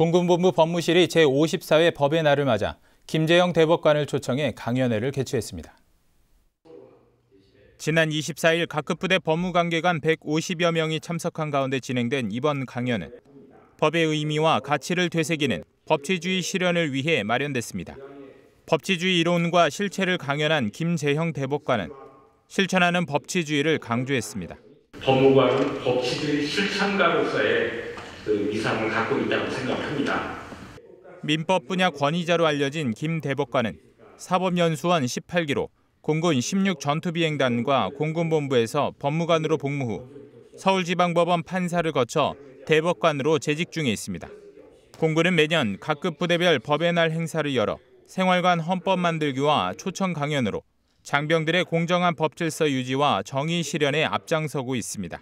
공군본부 법무실이 제54회 법의 날을 맞아 김재영 대법관을 초청해 강연회를 개최했습니다. 지난 24일 각급 부대 법무관계관 150여 명이 참석한 가운데 진행된 이번 강연은 법의 의미와 가치를 되새기는 법치주의 실현을 위해 마련됐습니다. 법치주의 이론과 실체를 강연한 김재형 대법관은 실천하는 법치주의를 강조했습니다. 법무관은 법치주의 실천가로서의 그 이상을 갖고 있다고 생각합니다. 민법 분야 권위자로 알려진 김 대법관은 사법연수원 18기로 공군 16전투비행단과 공군본부에서 법무관으로 복무 후 서울지방법원 판사를 거쳐 대법관으로 재직 중에 있습니다. 공군은 매년 각급 부대별 법의 날 행사를 열어 생활관 헌법 만들기와 초청 강연으로 장병들의 공정한 법질서 유지와 정의 실현에 앞장서고 있습니다.